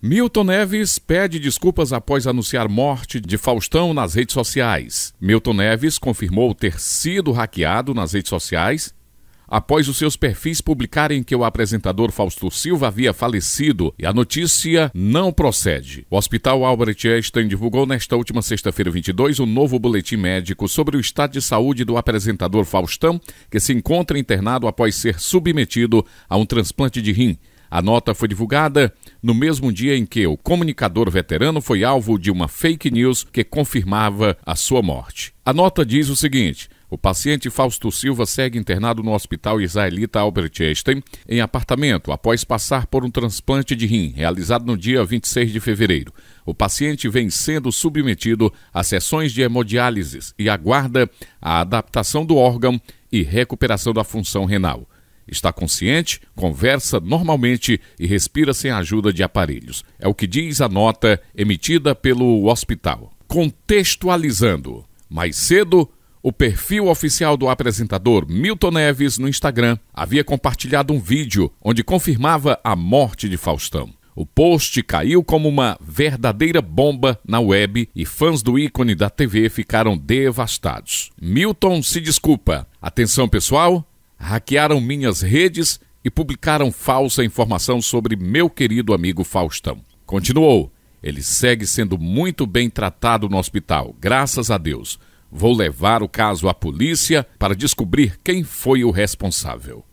Milton Neves pede desculpas após anunciar morte de Faustão nas redes sociais. Milton Neves confirmou ter sido hackeado nas redes sociais após os seus perfis publicarem que o apresentador Fausto Silva havia falecido e a notícia não procede. O Hospital Albert Einstein divulgou nesta última sexta-feira 22 um novo boletim médico sobre o estado de saúde do apresentador Faustão, que se encontra internado após ser submetido a um transplante de rim. A nota foi divulgada no mesmo dia em que o comunicador veterano foi alvo de uma fake news que confirmava a sua morte. A nota diz o seguinte: o paciente Fausto Silva segue internado no Hospital Israelita Albert Einstein em apartamento após passar por um transplante de rim realizado no dia 26 de fevereiro. O paciente vem sendo submetido a sessões de hemodiálise e aguarda a adaptação do órgão e recuperação da função renal está consciente, conversa normalmente e respira sem a ajuda de aparelhos. É o que diz a nota emitida pelo hospital. Contextualizando, mais cedo, o perfil oficial do apresentador Milton Neves no Instagram havia compartilhado um vídeo onde confirmava a morte de Faustão. O post caiu como uma verdadeira bomba na web e fãs do ícone da TV ficaram devastados. Milton se desculpa. Atenção pessoal, hackearam minhas redes e publicaram falsa informação sobre meu querido amigo Faustão. Continuou. Ele segue sendo muito bem tratado no hospital, graças a Deus. Vou levar o caso à polícia para descobrir quem foi o responsável.